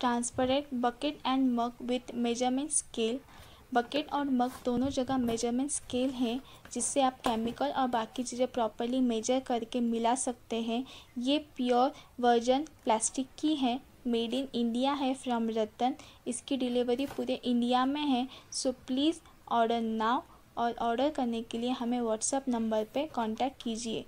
transparent bucket and mug with measurement scale bucket और mug दोनों जगह मेजरमेंट स्केल हैं जिससे आप केमिकल और बाकी चीज़ें प्रॉपरली मेजर करके मिला सकते हैं ये प्योर वर्जन प्लास्टिक की है मेड इन इंडिया है फ्रॉम रतन इसकी डिलीवरी पूरे इंडिया में है सो प्लीज़ ऑर्डर नाउ और ऑर्डर करने के लिए हमें व्हाट्सएप नंबर पे कांटेक्ट कीजिए